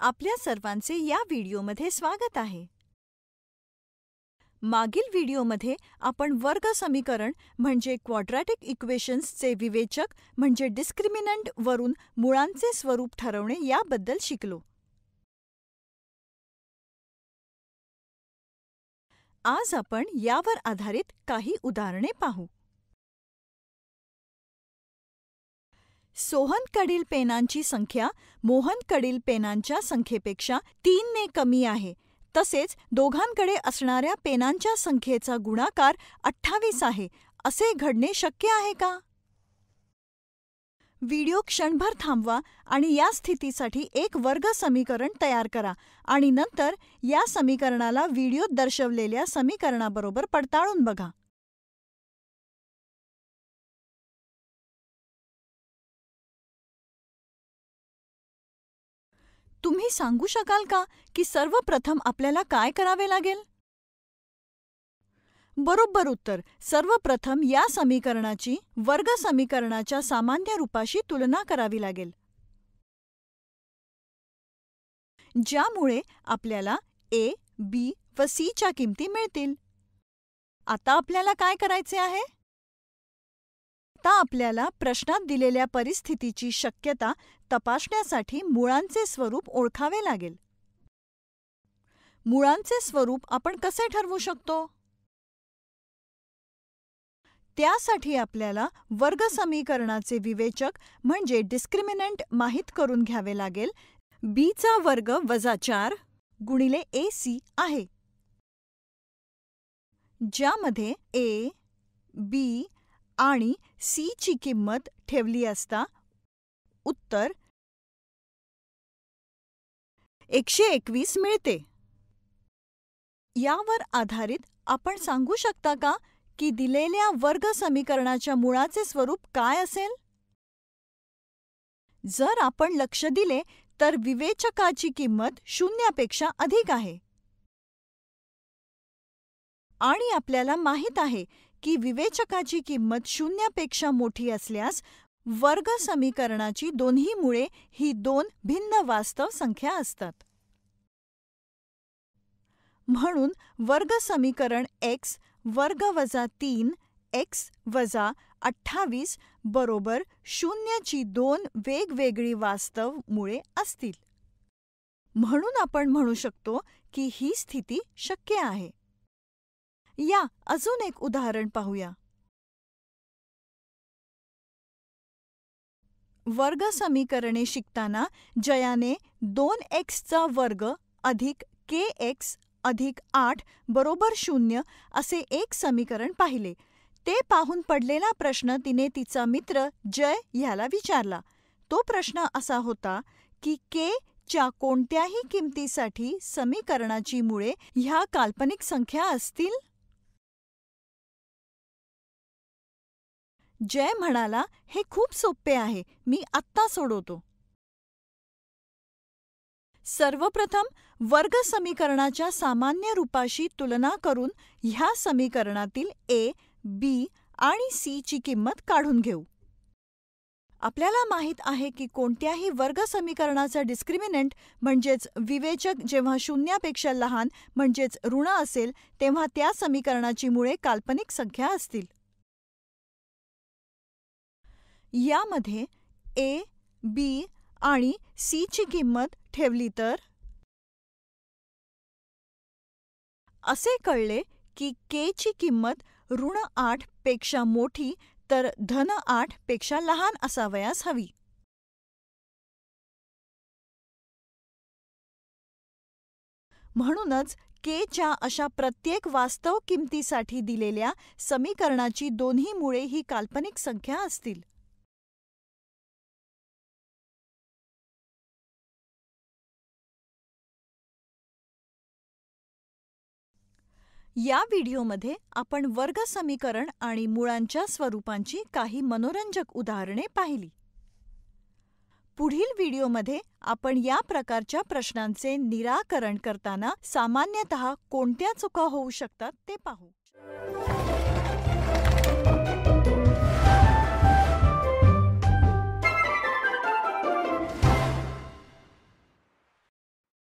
आपल्या सर्वांचे या व्हिडिओमध्ये स्वागत आहे मागील व्हिडिओमध्ये आपण वर्ग समीकरण म्हणजे क्वाड्रॅटिक इक्वेशन्सचे विवेचक म्हणजे डिस्क्रिमिनंट वरून मुळांचे स्वरूप ठरवणे याबद्दल शिकलो आज आपण यावर आधारित काही उदाहरणे पाहू सोहनकडील पेनांची संख्या मोहनकडील पेनांच्या संख्येपेक्षा तीनने कमी आहे तसेच दोघांकडे असणाऱ्या पेनांच्या संख्येचा गुणाकार अठ्ठावीस आहे असे घडणे शक्य आहे का व्हिडिओ क्षणभर थांबवा आणि या स्थितीसाठी एक वर्ग समीकरण तयार करा आणि नंतर या समीकरणाला व्हिडिओत दर्शवलेल्या समीकरणाबरोबर पडताळून बघा तुम्ही सांगू शकाल का की सर्वप्रथम आपल्याला काय करावे लागेल बरोबर उत्तर सर्वप्रथम या समीकरणाची वर्ग समीकरणाच्या सामान्य रूपाशी तुलना करावी लागेल ज्यामुळे आपल्याला ए बी व सीच्या किमती मिळतील आता आपल्याला काय करायचे आहे आता आपल्याला प्रश्नात दिलेल्या परिस्थितीची शक्यता तपासण्यासाठी मुळांचे स्वरूप ओळखावे लागेल मुळांचे स्वरूप आपण कसे ठरवू शकतो त्यासाठी आपल्याला वर्ग समीकरणाचे विवेचक म्हणजे डिस्क्रिमिनंट माहीत करून घ्यावे लागेल बीचा वर्ग वजा चार गुणिले ए सी आहे ज्यामध्ये ए बी आणि सी ची किंमत ठेवली असता उत्तर एकशे एकवीस मिळते यावर आधारित आपण सांगू शकता का की दिलेल्या वर्ग समीकरणाच्या मुळाचे स्वरूप काय असेल जर आपण लक्ष दिले तर विवेचकाची किंमत शून्यापेक्षा अधिक आहे आणि आपल्याला माहीत आहे की विवेचकाची किंमत शून्यापेक्षा मोठी असल्यास वर्ग समीकरणाची दोन्ही मुळे ही दोन भिन्न वास्तव संख्या असतात म्हणून वर्ग समीकरण एक्स वर्ग वजा तीन एक्स वजा अठ्ठावीस बरोबर शून्यची दोन वेगवेगळी वास्तव मुळे असतील म्हणून आपण म्हणू शकतो की ही स्थिती शक्य आहे या अजून एक उदाहरण पाहूया वर्ग समीकरणे शिकताना जयाने दोन एक्सचा वर्ग अधिक के एक्स अधिक आठ बरोबर शून्य असे एक समीकरण पाहिले ते पाहून पडलेला प्रश्न तिने तिचा मित्र जय ह्याला विचारला तो प्रश्न असा होता की के च्या कोणत्याही किमतीसाठी समीकरणाची मुळे ह्या काल्पनिक संख्या असतील जय म्हणाला, हे खूप सोपे आहे, मी आत्ता सोडवतो. सर्वप्रथम वर्ग समीकरणाच्या सामान्य रूपाशी तुलना करून ह्या समीकरणातील ए बी आणि सी ची किंमत काढून घेऊ आपल्याला माहीत आहे की कोणत्याही वर्ग समीकरणाचा डिस्क्रिमिनंट म्हणजेच विवेचक जेव्हा शून्यापेक्षा लहान म्हणजेच ऋण असेल तेव्हा त्या समीकरणाची मुळे काल्पनिक संख्या असतील यामध्ये ए बी आणि सीची किंमत ठेवली तर असे कळले की के ची किंमत ऋण आठ पेक्षा मोठी तर धन आठ पेक्षा लहान असावयास हवी म्हणूनच के च्या अशा प्रत्येक वास्तव किमतीसाठी दिलेल्या समीकरणाची दोन्ही मुळे ही काल्पनिक संख्या असतील या व्हिडिओमध्ये आपण वर्ग समीकरण आणि मुळांच्या स्वरूपांची काही मनोरंजक उदाहरणे पाहिली पुढील व्हिडिओमध्ये आपण या प्रकारच्या प्रश्नांचे निराकरण करताना सामान्यत कोणत्या चुका होऊ शकतात ते पाहू